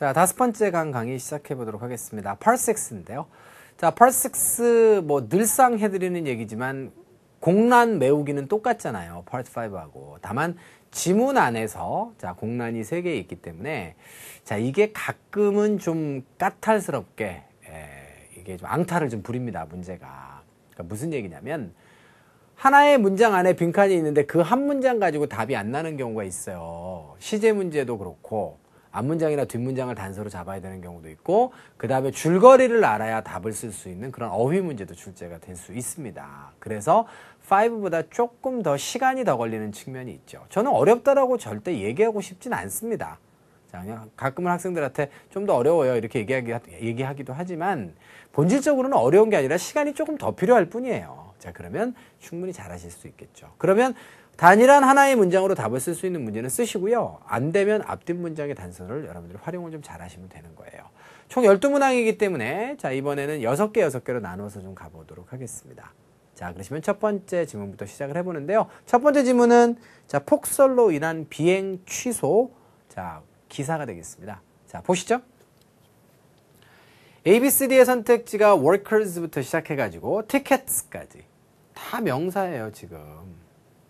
자, 다섯 번째 강 강의 시작해 보도록 하겠습니다. 펄섹스인데요 자, 펄섹스뭐 늘상 해드리는 얘기지만 공란 메우기는 똑같잖아요. 펄트 5하고. 다만 지문 안에서 자, 공란이 세 개 있기 때문에 자, 이게 가끔은 좀 까탈스럽게 에, 예, 이게 좀 앙탈을 좀 부립니다. 문제가. 그러니까 무슨 얘기냐면 하나의 문장 안에 빈칸이 있는데 그 한 문장 가지고 답이 안 나는 경우가 있어요. 시제 문제도 그렇고 앞문장이나 뒷문장을 단서로 잡아야 되는 경우도 있고 그 다음에 줄거리를 알아야 답을 쓸 수 있는 그런 어휘 문제도 출제가 될 수 있습니다. 그래서 5보다 조금 더 시간이 더 걸리는 측면이 있죠. 저는 어렵다라고 절대 얘기하고 싶진 않습니다. 그냥 가끔은 학생들한테 좀 더 어려워요 이렇게 얘기하기, 얘기하기도 하지만 본질적으로는 어려운 게 아니라 시간이 조금 더 필요할 뿐이에요. 자 그러면 충분히 잘하실 수 있겠죠. 그러면 단일한 하나의 문장으로 답을 쓸 수 있는 문제는 쓰시고요. 안 되면 앞뒷 문장의 단서를 여러분들이 활용을 좀 잘 하시면 되는 거예요. 총 12문항이기 때문에 자, 이번에는 6개, 6개로 나눠서 좀 가보도록 하겠습니다. 자, 그러시면 첫 번째 질문부터 시작을 해보는데요. 첫 번째 질문은 자, 폭설로 인한 비행 취소. 자, 기사가 되겠습니다. 자, 보시죠. ABCD의 선택지가 workers부터 시작해가지고 tickets까지. 다 명사예요, 지금.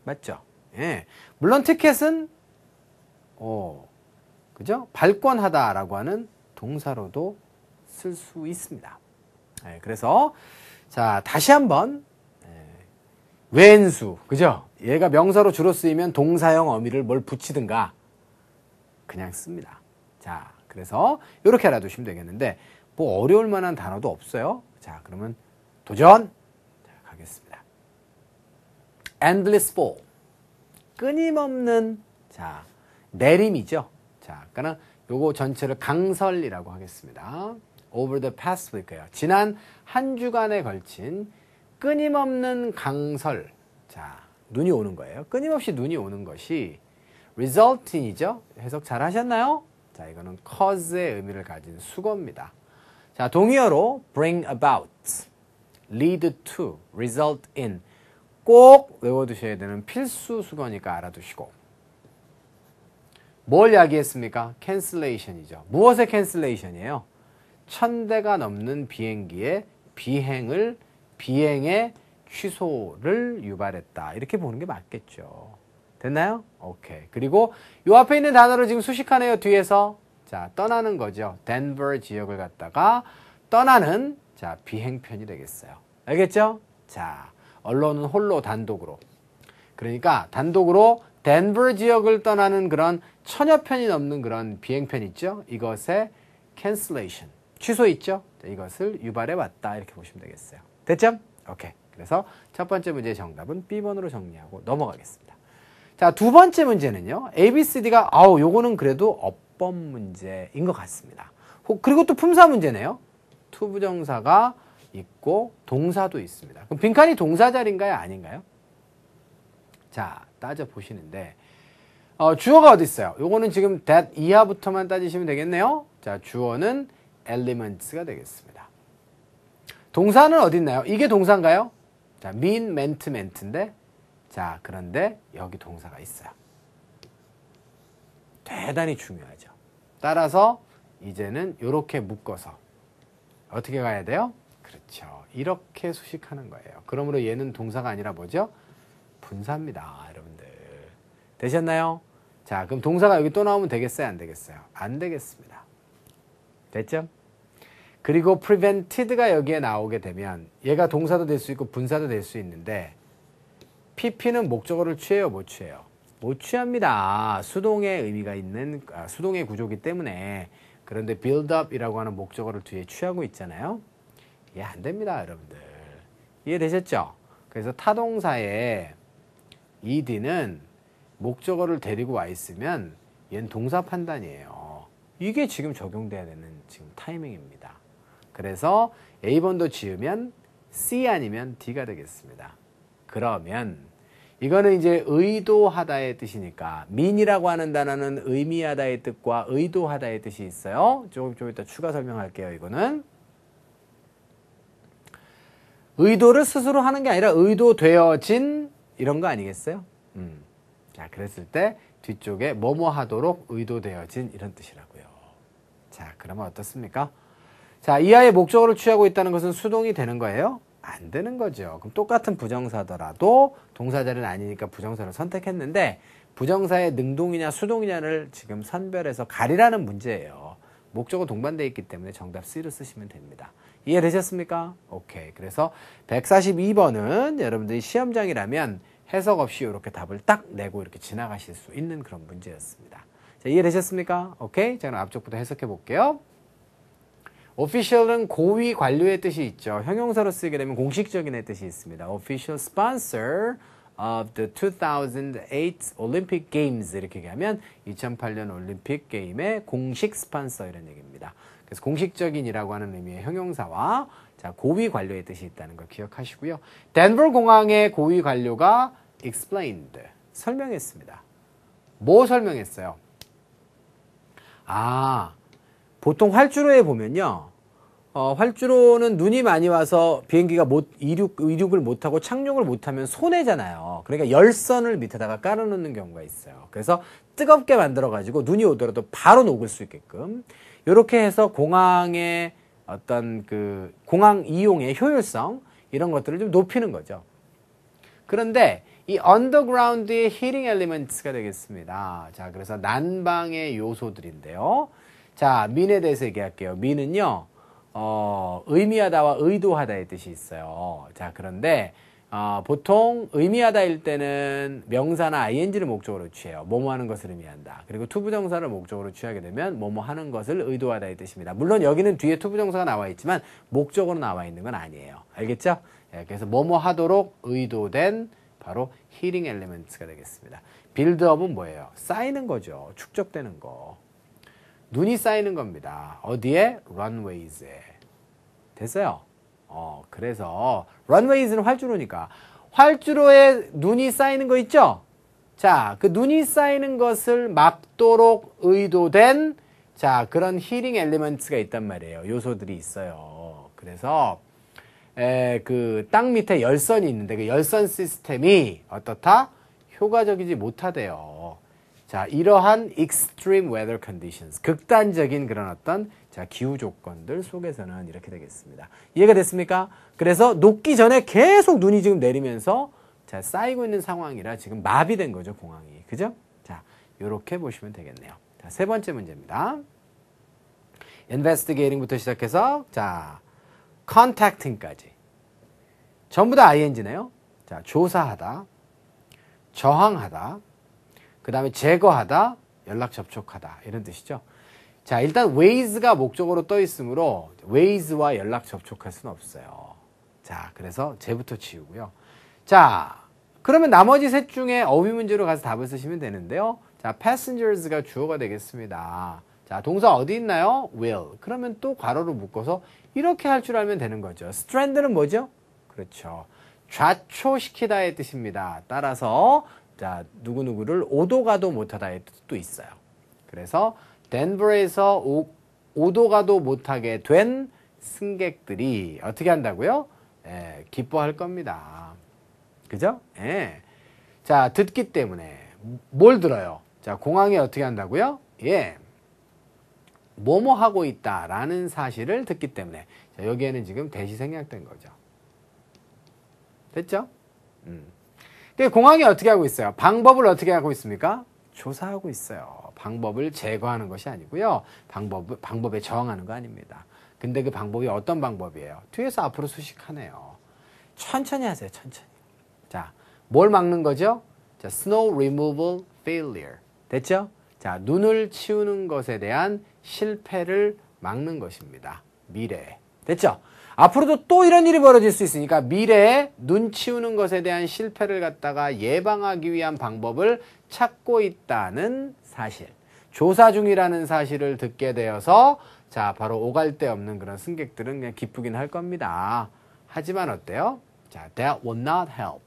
맞죠? 예. 물론 티켓은 어, 그죠? 발권하다라고 하는 동사로도 쓸 수 있습니다. 예, 그래서 자 다시 한번 예, 왼수 그죠? 얘가 명사로 주로 쓰이면 동사형 어미를 뭘 붙이든가 그냥 씁니다. 자 그래서 이렇게 알아두시면 되겠는데 뭐 어려울 만한 단어도 없어요. 자 그러면 도전. endless fall. 끊임없는 자, 내림이죠. 자, 그러나 요거 전체를 강설이라고 하겠습니다. over the past week예요. 지난 한 주간에 걸친 끊임없는 강설. 자, 눈이 오는 거예요. 끊임없이 눈이 오는 것이 resulting이죠. 해석 잘 하셨나요? 자, 이거는 cause의 의미를 가진 수거입니다. 자, 동의어로 bring about, lead to, result in 꼭 외워두셔야 되는 필수 수거니까 알아두시고 뭘 이야기했습니까? 캔슬레이션이죠. 무엇의 캔슬레이션이에요? 천대가 넘는 비행기의 비행을 비행의 취소를 유발했다. 이렇게 보는 게 맞겠죠. 됐나요? 오케이. 그리고 이 앞에 있는 단어를 지금 수식하네요. 뒤에서 자 떠나는 거죠. 덴버 지역을 갔다가 떠나는 자 비행편이 되겠어요. 알겠죠? 자. 언론은 홀로 단독으로. 그러니까 단독으로 덴버 지역을 떠나는 그런 천여 편이 넘는 그런 비행편 있죠. 이것의 cancellation, 취소 있죠. 이것을 유발해 왔다 이렇게 보시면 되겠어요. 됐죠? 오케이. 그래서 첫 번째 문제의 정답은 B번으로 정리하고 넘어가겠습니다. 자, 두 번째 문제는요. ABCD가 아우 요거는 그래도 업범 문제인 것 같습니다. 그리고 또 품사 문제네요. 투부정사가 있고 동사도 있습니다. 그럼 빈칸이 동사 자리인가요? 아닌가요? 자, 따져 보시는데 어, 주어가 어디 있어요? 요거는 지금 that 이하부터만 따지시면 되겠네요. 자, 주어는 elements가 되겠습니다. 동사는 어디 있나요? 이게 동사인가요? 자, mean, meant, meant인데 자, 그런데 여기 동사가 있어요. 대단히 중요하죠. 따라서 이제는 이렇게 묶어서 어떻게 가야 돼요? 그렇죠. 이렇게 수식하는 거예요. 그러므로 얘는 동사가 아니라 뭐죠? 분사입니다. 여러분들. 되셨나요? 자, 그럼 동사가 여기 또 나오면 되겠어요? 안 되겠어요? 안 되겠습니다. 됐죠? 그리고 prevented가 여기에 나오게 되면 얘가 동사도 될 수 있고 분사도 될 수 있는데 pp는 목적어를 취해요? 못 취해요? 못 취합니다. 수동의 의미가 있는 아, 수동의 구조기 때문에 그런데 build up이라고 하는 목적어를 뒤에 취하고 있잖아요. 이해 예, 안 됩니다, 여러분들. 이해되셨죠? 그래서 타동사에 ed는 목적어를 데리고 와 있으면 얘는 동사 판단이에요. 이게 지금 적용돼야 되는 지금 타이밍입니다. 그래서 A번도 지으면 C 아니면 D가 되겠습니다. 그러면 이거는 이제 의도하다의 뜻이니까 민이라고 하는 단어는 의미하다의 뜻과 의도하다의 뜻이 있어요. 조금 좀 이따 추가 설명할게요. 이거는 의도를 스스로 하는 게 아니라 의도되어진 이런 거 아니겠어요? 음. 자, 그랬을 때 뒤쪽에 뭐뭐 하도록 의도되어진 이런 뜻이라고요. 자, 그러면 어떻습니까? 자, 이하의 목적어를 취하고 있다는 것은 수동이 되는 거예요? 안 되는 거죠. 그럼 똑같은 부정사더라도 동사자는 아니니까 부정사를 선택했는데 부정사의 능동이냐 수동이냐를 지금 선별해서 가리라는 문제예요. 목적어 동반되어 있기 때문에 정답 C로 쓰시면 됩니다. 이해되셨습니까? 오케이. 그래서 142번은 여러분들이 시험장이라면 해석 없이 이렇게 답을 딱 내고 이렇게 지나가실 수 있는 그런 문제였습니다. 자, 이해되셨습니까? 오케이. 자, 그럼 앞쪽부터 해석해 볼게요. official은 고위 관료의 뜻이 있죠. 형용사로 쓰게 되면 공식적인 뜻이 있습니다. official sponsor of the 2008 Olympic Games 이렇게 얘기하면 2008년 올림픽 게임의 공식 스폰서 이런 얘기입니다. 그래서 공식적인이라고 하는 의미의 형용사와 자, 고위 관료의 뜻이 있다는 걸 기억하시고요. 덴버 공항의 고위 관료가 explained 설명했습니다. 뭐 설명했어요? 아, 보통 활주로에 보면요. 어, 활주로는 눈이 많이 와서 비행기가 못, 이륙, 이륙을 못하고 착륙을 못하면 손해잖아요. 그러니까 열선을 밑에다가 깔아놓는 경우가 있어요. 그래서 뜨겁게 만들어가지고 눈이 오더라도 바로 녹을 수 있게끔. 이렇게 해서 공항의 어떤 그 공항 이용의 효율성 이런 것들을 좀 높이는 거죠. 그런데 이 언더그라운드의 힐링 엘리먼트가 되겠습니다. 자, 그래서 난방의 요소들인데요. 자, 민에 대해서 얘기할게요. 민은요, 어, 의미하다와 의도하다의 뜻이 있어요. 자, 그런데 어, 보통 의미하다일 때는 명사나 ing를 목적으로 취해요. 뭐뭐 하는 것을 의미한다. 그리고 투부정사를 목적으로 취하게 되면 뭐뭐 하는 것을 의도하다의 뜻입니다. 물론 여기는 뒤에 투부정사가 나와 있지만 목적으로 나와 있는 건 아니에요. 알겠죠? 예, 그래서 뭐뭐 하도록 의도된 바로 힐링 엘 l i 트가 되겠습니다. 빌드업은 뭐예요? 쌓이는 거죠. 축적되는 거. 눈이 쌓이는 겁니다. 어디에? runways에. 됐어요. 어, 그래서 runways는 활주로니까 활주로에 눈이 쌓이는 거 있죠? 자, 그 눈이 쌓이는 것을 막도록 의도된 자, 그런 힐링 엘리먼트가 있단 말이에요. 요소들이 있어요. 그래서 그땅 밑에 열선이 있는데 그 열선 시스템이 어떻다? 효과적이지 못하대요. 자, 이러한 extreme weather conditions, 극단적인 그런 어떤 자, 기후 조건들 속에서는 이렇게 되겠습니다. 이해가 됐습니까? 그래서 녹기 전에 계속 눈이 지금 내리면서 자, 쌓이고 있는 상황이라 지금 마비된 거죠, 공항이. 그죠? 자, 요렇게 보시면 되겠네요. 자, 세 번째 문제입니다. investigating부터 시작해서 자, contacting까지. 전부 다 ing네요. 자, 조사하다, 저항하다, 그 다음에 제거하다, 연락 접촉하다 이런 뜻이죠. 자 일단 ways가 목적으로 떠 있으므로 ways와 연락 접촉할 수는 없어요. 자 그래서 제부터 지우고요. 자 그러면 나머지 셋 중에 어휘 문제로 가서 답을 쓰시면 되는데요. 자 passengers가 주어가 되겠습니다. 자 동사 어디 있나요? will. 그러면 또 괄호로 묶어서 이렇게 할 줄 알면 되는 거죠. strand는 뭐죠? 그렇죠. 좌초시키다의 뜻입니다. 따라서 자, 누구누구를 오도 가도 못하다의 뜻도 있어요. 그래서 덴버에서 오, 오도 가도 못하게 된 승객들이 어떻게 한다고요? 예, 기뻐할 겁니다. 그죠? 예. 자, 듣기 때문에 뭘 들어요? 자, 공항에 어떻게 한다고요? 예. 뭐뭐 하고 있다라는 사실을 듣기 때문에 자, 여기에는 지금 대시 생략된 거죠. 됐죠? 음. 근데 공항이 어떻게 하고 있어요? 방법을 어떻게 하고 있습니까? 조사하고 있어요. 방법을 제거하는 것이 아니고요. 방법, 방법에 저항하는 거 아닙니다. 근데 그 방법이 어떤 방법이에요? 뒤에서 앞으로 수식하네요. 천천히 하세요, 천천히. 자, 뭘 막는 거죠? 자, snow removal failure. 됐죠? 자, 눈을 치우는 것에 대한 실패를 막는 것입니다. 미래. 됐죠? 앞으로도 또 이런 일이 벌어질 수 있으니까 미래에 눈 치우는 것에 대한 실패를 갖다가 예방하기 위한 방법을 찾고 있다는 사실. 조사 중이라는 사실을 듣게 되어서 자, 바로 오갈 데 없는 그런 승객들은 그냥 기쁘긴 할 겁니다. 하지만 어때요? 자, that will not help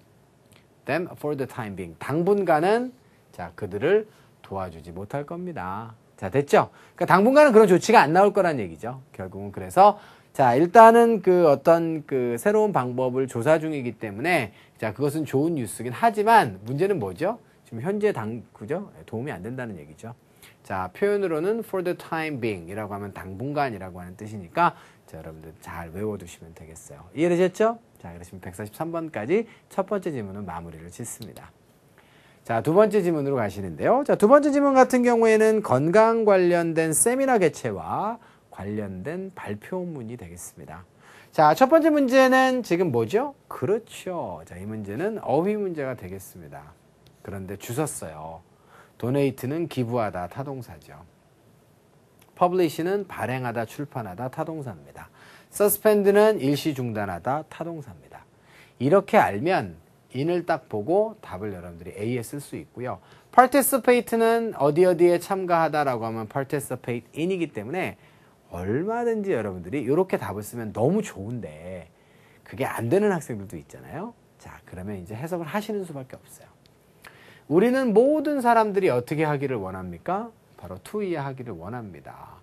them for the time being. 당분간은 자, 그들을 도와주지 못할 겁니다. 자, 됐죠? 그러니까 당분간은 그런 조치가 안 나올 거란 얘기죠. 결국은 그래서 자, 일단은 그 어떤 그 새로운 방법을 조사 중이기 때문에 자, 그것은 좋은 뉴스긴 하지만 문제는 뭐죠? 지금 현재 당구죠? 도움이 안 된다는 얘기죠. 자, 표현으로는 for the time being 이라고 하면 당분간이라고 하는 뜻이니까 자, 여러분들 잘 외워두시면 되겠어요. 이해되셨죠? 자, 그러시면 143번까지 첫 번째 질문은 마무리를 짓습니다. 자, 두 번째 질문으로 가시는데요. 자, 두 번째 질문 같은 경우에는 건강 관련된 세미나 개최와 관련된 발표문이 되겠습니다. 자, 첫 번째 문제는 지금 뭐죠? 그렇죠. 자, 이 문제는 어휘 문제가 되겠습니다. 그런데 주셨어요. 도네이트는 기부하다 타동사죠. 퍼블리시는 발행하다 출판하다 타동사입니다. 서스펜드는 일시 중단하다 타동사입니다. 이렇게 알면 인을 딱 보고 답을 여러분들이 A에 쓸 수 있고요. participate는 어디 어디에 참가하다라고 하면 participate in이기 때문에 얼마든지 여러분들이 이렇게 답을 쓰면 너무 좋은데 그게 안 되는 학생들도 있잖아요. 자, 그러면 이제 해석을 하시는 수밖에 없어요. 우리는 모든 사람들이 어떻게 하기를 원합니까? 바로 투이하기를 원합니다.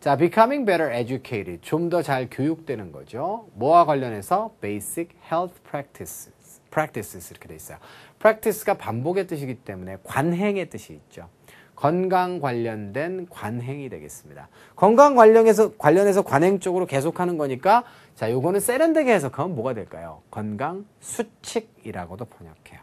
자, becoming better educated. 좀 더 잘 교육되는 거죠. 뭐와 관련해서? basic health practices. practices 이렇게 돼 있어요. practice가 반복의 뜻이기 때문에 관행의 뜻이 있죠. 건강 관련된 관행이 되겠습니다. 건강 관련해서 관련해서 관행 쪽으로 계속하는 거니까 자, 요거는 세련되게 해석하면 뭐가 될까요? 건강 수칙이라고도 번역해요.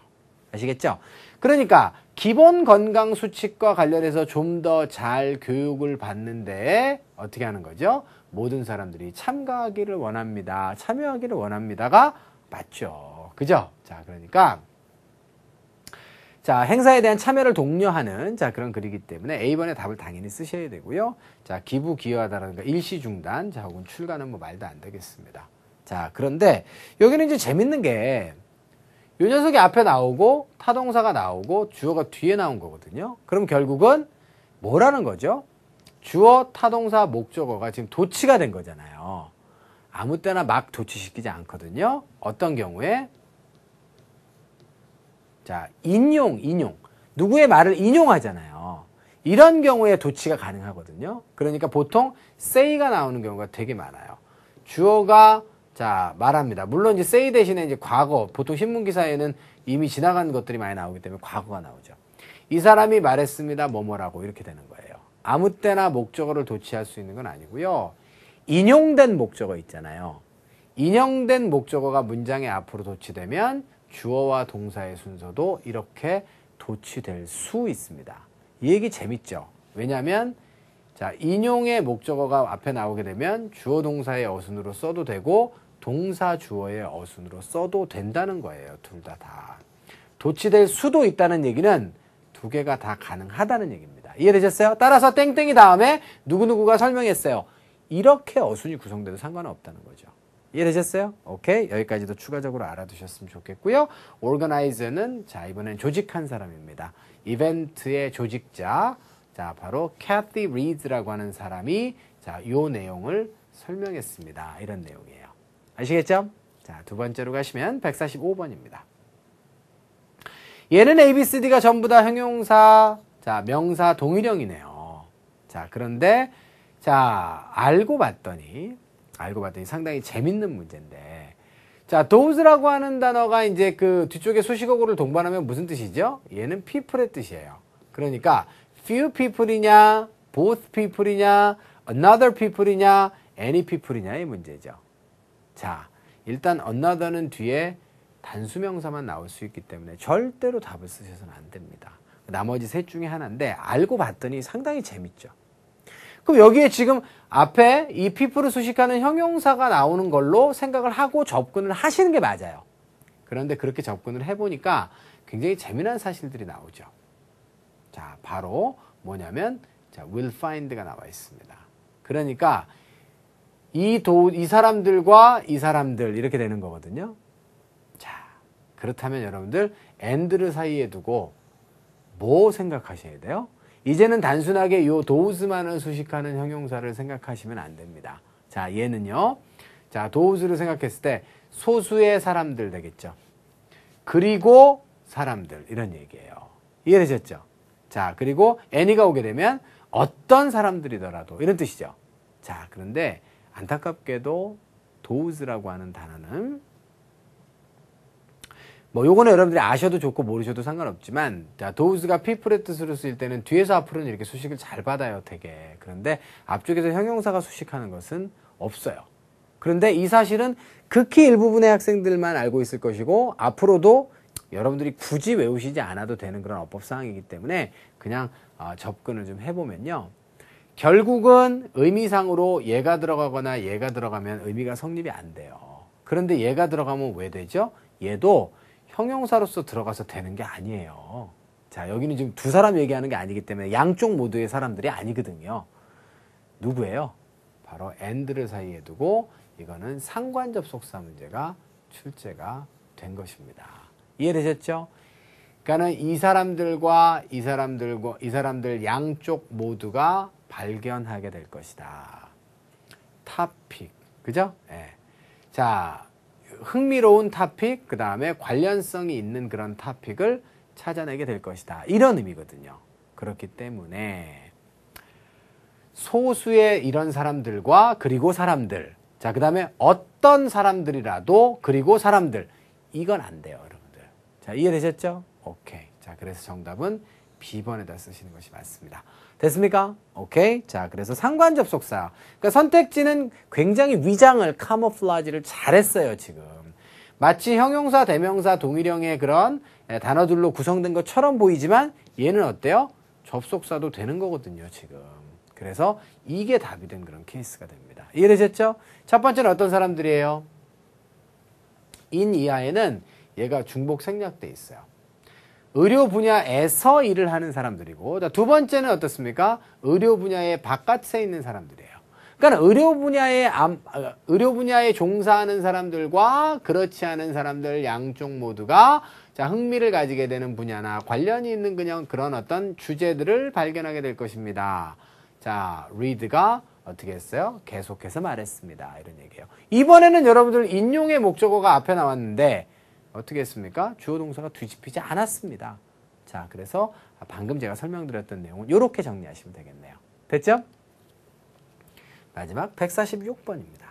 아시겠죠? 그러니까 기본 건강 수칙과 관련해서 좀 더 잘 교육을 받는데 어떻게 하는 거죠? 모든 사람들이 참가하기를 원합니다. 참여하기를 원합니다가 맞죠. 그죠? 자, 그러니까 자, 행사에 대한 참여를 독려하는 자, 그런 글이기 때문에 A번의 답을 당연히 쓰셔야 되고요. 자, 기부 기여하다라든가 일시 중단, 자, 혹은 출간은 뭐 말도 안 되겠습니다. 자, 그런데 여기는 이제 재밌는 게 요 녀석이 앞에 나오고 타동사가 나오고 주어가 뒤에 나온 거거든요. 그럼 결국은 뭐라는 거죠? 주어, 타동사, 목적어가 지금 도치가 된 거잖아요. 아무 때나 막 도치시키지 않거든요. 어떤 경우에 자, 인용, 인용. 누구의 말을 인용하잖아요. 이런 경우에 도치가 가능하거든요. 그러니까 보통 say가 나오는 경우가 되게 많아요. 주어가 자, 말합니다. 물론 이제 say 대신에 이제 과거, 보통 신문 기사에는 이미 지나간 것들이 많이 나오기 때문에 과거가 나오죠. 이 사람이 말했습니다. 뭐뭐라고 이렇게 되는 거예요. 아무 때나 목적어를 도치할 수 있는 건 아니고요. 인용된 목적어 있잖아요. 인용된 목적어가 문장의 앞으로 도치되면 주어와 동사의 순서도 이렇게 도치될 수 있습니다. 이 얘기 재밌죠? 왜냐하면 자 인용의 목적어가 앞에 나오게 되면 주어 동사의 어순으로 써도 되고 동사 주어의 어순으로 써도 된다는 거예요. 둘 다 다. 도치될 수도 있다는 얘기는 두 개가 다 가능하다는 얘기입니다. 이해되셨어요? 따라서 땡땡이 다음에 누구누구가 설명했어요. 이렇게 어순이 구성돼도 상관없다는 거죠. 이해되셨어요? 오케이. 여기까지도 추가적으로 알아두셨으면 좋겠고요. organize는 자, 이번엔 조직한 사람입니다. 이벤트의 조직자. 자, 바로 Cathy r e e d 라고 하는 사람이 자, 요 내용을 설명했습니다. 이런 내용이에요. 아시겠죠? 자, 두 번째로 가시면 145번입니다. 얘는 ABCD가 전부 다 형용사, 자, 명사 동일형이네요. 자, 그런데 자, 알고 봤더니 알고 봤더니 상당히 재밌는 문제인데. 자, dose라고 하는 단어가 이제 그 뒤쪽에 수식어구를 동반하면 무슨 뜻이죠? 얘는 people의 뜻이에요. 그러니까 few people이냐, both people이냐, another people이냐, any people이냐의 문제죠. 자, 일단 another는 뒤에 단수명사만 나올 수 있기 때문에 절대로 답을 쓰셔서는 안 됩니다. 나머지 셋 중에 하나인데 알고 봤더니 상당히 재밌죠. 그럼 여기에 지금 앞에 이 people을 수식하는 형용사가 나오는 걸로 생각을 하고 접근을 하시는 게 맞아요. 그런데 그렇게 접근을 해보니까 굉장히 재미난 사실들이 나오죠. 자, 바로 뭐냐면, 자, will find가 나와 있습니다. 그러니까 이 도, 이 사람들과 이 사람들 이렇게 되는 거거든요. 자, 그렇다면 여러분들, and를 사이에 두고 뭐 생각하셔야 돼요? 이제는 단순하게 요도우즈만을 수식하는 형용사를 생각하시면 안 됩니다. 자, 얘는요. 자, 도우즈를 생각했을 때 소수의 사람들 되겠죠. 그리고 사람들 이런 얘기예요. 이해되셨죠? 자, 그리고 애니가 오게 되면 어떤 사람들이더라도 이런 뜻이죠. 자, 그런데 안타깝게도 도우즈라고 하는 단어는 뭐 요거는 여러분들이 아셔도 좋고 모르셔도 상관없지만 자 도우스가 피 e o p l e 의 뜻으로 쓰일 때는 뒤에서 앞으로는 이렇게 수식을 잘 받아요 되게 그런데 앞쪽에서 형용사가 수식하는 것은 없어요 그런데 이 사실은 극히 일부분의 학생들만 알고 있을 것이고 앞으로도 여러분들이 굳이 외우시지 않아도 되는 그런 어법사항이기 때문에 그냥 어, 접근을 좀 해보면요 결국은 의미상으로 얘가 들어가거나 얘가 들어가면 의미가 성립이 안 돼요 그런데 얘가 들어가면 왜 되죠? 얘도 형용사로서 들어가서 되는 게 아니에요. 자, 여기는 지금 두 사람 얘기하는 게 아니기 때문에 양쪽 모두의 사람들이 아니거든요. 누구예요? 바로 앤드 d 를 사이에 두고 이거는 상관접속사 문제가 출제가 된 것입니다. 이해되셨죠? 그러니까는 이 사람들과 이 사람들과 이 사람들 양쪽 모두가 발견하게 될 것이다. 타픽. 그죠? 예. 자, 흥미로운 타픽, 그 다음에 관련성이 있는 그런 타픽을 찾아내게 될 것이다. 이런 의미거든요. 그렇기 때문에 소수의 이런 사람들과 그리고 사람들. 자, 그 다음에 어떤 사람들이라도 그리고 사람들. 이건 안 돼요, 여러분들. 자, 이해되셨죠? 오케이. 자, 그래서 정답은 B번에다 쓰시는 것이 맞습니다. 됐습니까? 오케이. 자, 그래서 상관 접속사. 그러니까 선택지는 굉장히 위장을 카모플라지를 잘했어요, 지금. 마치 형용사, 대명사, 동일형의 그런 예, 단어들로 구성된 것처럼 보이지만 얘는 어때요? 접속사도 되는 거거든요, 지금. 그래서 이게 답이 된 그런 케이스가 됩니다. 이해되셨죠? 첫 번째는 어떤 사람들이에요? 인 이하에는 얘가 중복 생략돼 있어요. 의료 분야에서 일을 하는 사람들이고 두 번째는 어떻습니까? 의료 분야의 바깥에 있는 사람들이에요. 그러니까 의료 분야에 어, 의료 분야에 종사하는 사람들과 그렇지 않은 사람들 양쪽 모두가 자, 흥미를 가지게 되는 분야나 관련이 있는 그냥 그런 어떤 주제들을 발견하게 될 것입니다. 자, 리드가 어떻게 했어요? 계속해서 말했습니다. 이런 얘기예요. 이번에는 여러분들 인용의 목적어가 앞에 나왔는데 어떻게 했습니까? 주어 동사가 뒤집히지 않았습니다. 자, 그래서 방금 제가 설명드렸던 내용은 이렇게 정리하시면 되겠네요. 됐죠? 마지막 146번입니다.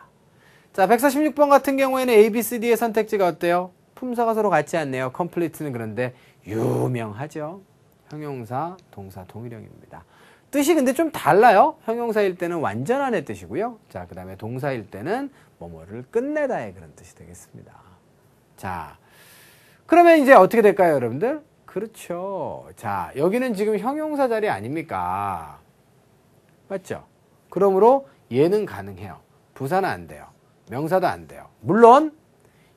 자, 146번 같은 경우에는 A, B, C, D의 선택지가 어때요? 품사가 서로 같지 않네요. 컴플리트는 그런데 유명하죠. 형용사, 동사, 동일형입니다. 뜻이 근데 좀 달라요. 형용사일 때는 완전한의 뜻이고요. 자, 그 다음에 동사일 때는 뭐뭐를 끝내다의 그런 뜻이 되겠습니다. 자, 그러면 이제 어떻게 될까요, 여러분들? 그렇죠. 자, 여기는 지금 형용사 자리 아닙니까? 맞죠? 그러므로 얘는 가능해요. 부사는 안 돼요. 명사도 안 돼요. 물론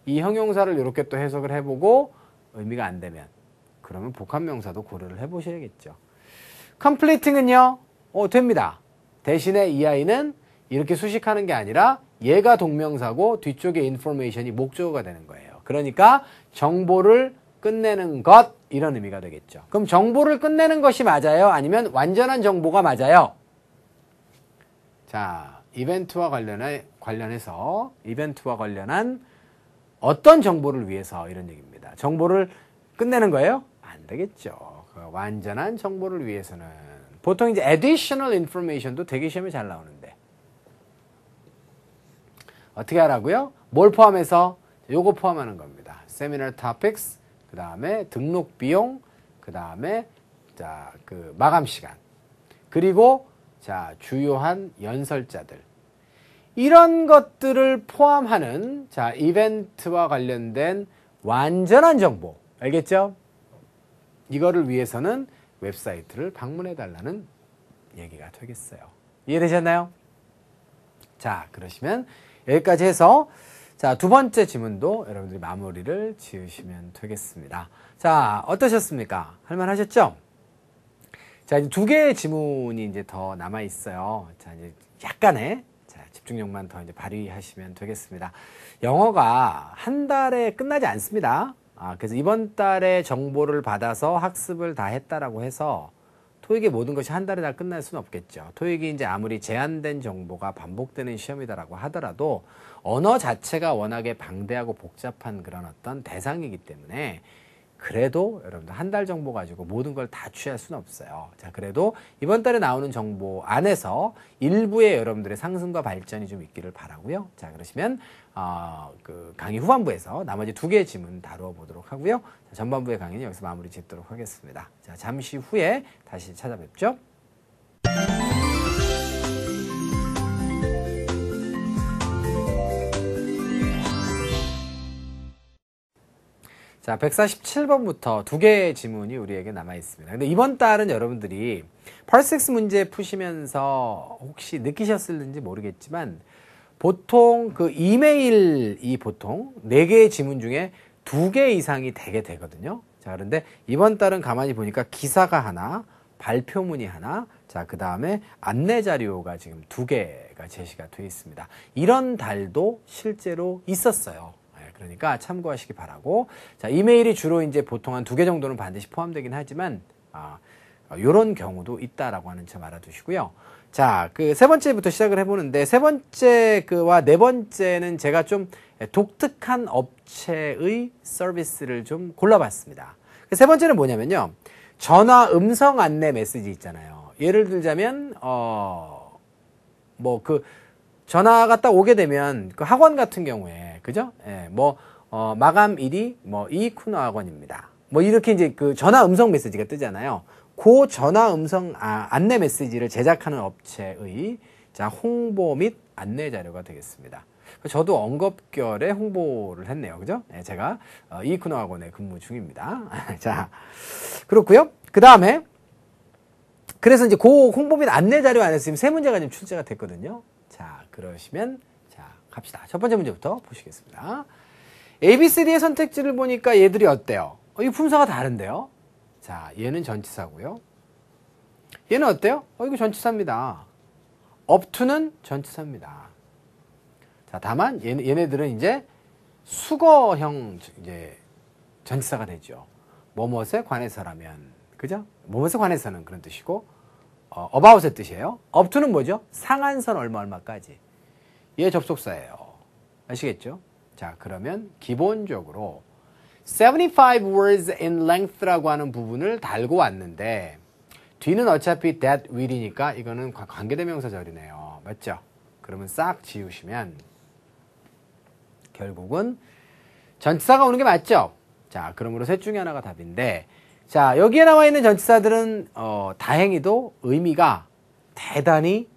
이 형용사를 이렇게 또 해석을 해보고 의미가 안 되면 그러면 복합명사도 고려를 해보셔야겠죠. 컴플리팅은요, 어, 됩니다. 대신에 이 아이는 이렇게 수식하는 게 아니라 얘가 동명사고 뒤쪽에 인포메이션이 목적어가 되는 거예요. 그러니까 정보를 끝내는 것 이런 의미가 되겠죠. 그럼 정보를 끝내는 것이 맞아요? 아니면 완전한 정보가 맞아요? 자, 이벤트와 관련해, 관련해서 이벤트와 관련한 어떤 정보를 위해서 이런 얘기입니다. 정보를 끝내는 거예요? 안 되겠죠. 그 완전한 정보를 위해서는 보통 이제 additional information도 되게 시험에 잘 나오는데 어떻게 하라고요? 뭘 포함해서 요거 포함하는 겁니다. 세미널 토픽스, 그 다음에 등록 비용, 그 다음에 자, 그 마감 시간. 그리고 자, 주요한 연설자들. 이런 것들을 포함하는 자, 이벤트와 관련된 완전한 정보. 알겠죠? 이거를 위해서는 웹사이트를 방문해 달라는 얘기가 되겠어요. 이해되셨나요? 자, 그러시면 여기까지 해서 자, 두 번째 지문도 여러분들이 마무리를 지으시면 되겠습니다. 자, 어떠셨습니까? 할만하셨죠? 자, 이제 두 개의 지문이 이제 더 남아 있어요. 자, 이제 약간의 자, 집중력만 더 이제 발휘하시면 되겠습니다. 영어가 한 달에 끝나지 않습니다. 아, 그래서 이번 달에 정보를 받아서 학습을 다 했다라고 해서 토익의 모든 것이 한 달에 다 끝날 수는 없겠죠. 토익이 이제 아무리 제한된 정보가 반복되는 시험이다라고 하더라도 언어 자체가 워낙에 방대하고 복잡한 그런 어떤 대상이기 때문에 그래도 여러분들 한 달 정보 가지고 모든 걸 다 취할 수는 없어요. 자, 그래도 이번 달에 나오는 정보 안에서 일부의 여러분들의 상승과 발전이 좀 있기를 바라고요. 자, 그러시면 아그 어, 강의 후반부에서 나머지 두 개의 질문 다루어 보도록 하고요. 자, 전반부의 강의는 여기서 마무리 짓도록 하겠습니다. 자, 잠시 후에 다시 찾아뵙죠. 자, 147번부터 두 개의 지문이 우리에게 남아있습니다. 근데 이번 달은 여러분들이 펄섹스 문제 푸시면서 혹시 느끼셨을는지 모르겠지만 보통 그 이메일이 보통 네 개의 지문 중에 두 개 이상이 되게 되거든요. 자, 그런데 이번 달은 가만히 보니까 기사가 하나, 발표문이 하나, 자, 그 다음에 안내 자료가 지금 두 개가 제시가 되어 있습니다. 이런 달도 실제로 있었어요. 그러니까 참고하시기 바라고. 자, 이메일이 주로 이제 보통 한 두 개 정도는 반드시 포함되긴 하지만, 아, 요런 경우도 있다라고 하는 점 알아두시고요. 자, 그 세 번째부터 시작을 해보는데, 세 번째 그와 네 번째는 제가 좀 독특한 업체의 서비스를 좀 골라봤습니다. 그 세 번째는 뭐냐면요. 전화 음성 안내 메시지 있잖아요. 예를 들자면, 어, 뭐 그, 전화가 딱 오게 되면 그 학원 같은 경우에 그죠? 예, 뭐 어, 마감일이 뭐 이쿠노 학원입니다. 뭐 이렇게 이제 그 전화 음성 메시지가 뜨잖아요. 그 전화 음성 아, 안내 메시지를 제작하는 업체의 자 홍보 및 안내 자료가 되겠습니다. 저도 언급결에 홍보를 했네요. 그죠? 예, 제가 어, 이쿠노 학원에 근무 중입니다. 자 그렇고요. 그 다음에 그래서 이제 그 홍보 및 안내 자료 안에서 지금 세 문제가 지금 출제가 됐거든요. 그러시면 자 갑시다. 첫 번째 문제부터 보시겠습니다. ABCD의 선택지를 보니까 얘들이 어때요? 어, 이 품사가 다른데요. 자 얘는 전치사고요. 얘는 어때요? 어 이거 전치사입니다. up to는 전치사입니다. 자 다만 얘, 얘네들은 이제 수거형 이제 전치사가 되죠. 뭐뭇에 관해서라면 그죠? 뭐뭇에 관해서는 그런 뜻이고 어, about의 뜻이에요. up to는 뭐죠? 상한선 얼마 얼마까지. 얘 예, 접속사예요. 아시겠죠? 자, 그러면 기본적으로 75 words in length라고 하는 부분을 달고 왔는데 뒤는 어차피 that will이니까 이거는 관계대명사절이네요. 맞죠? 그러면 싹 지우시면 결국은 전치사가 오는 게 맞죠? 자, 그러므로 셋 중에 하나가 답인데 자, 여기에 나와 있는 전치사들은 어, 다행히도 의미가 대단히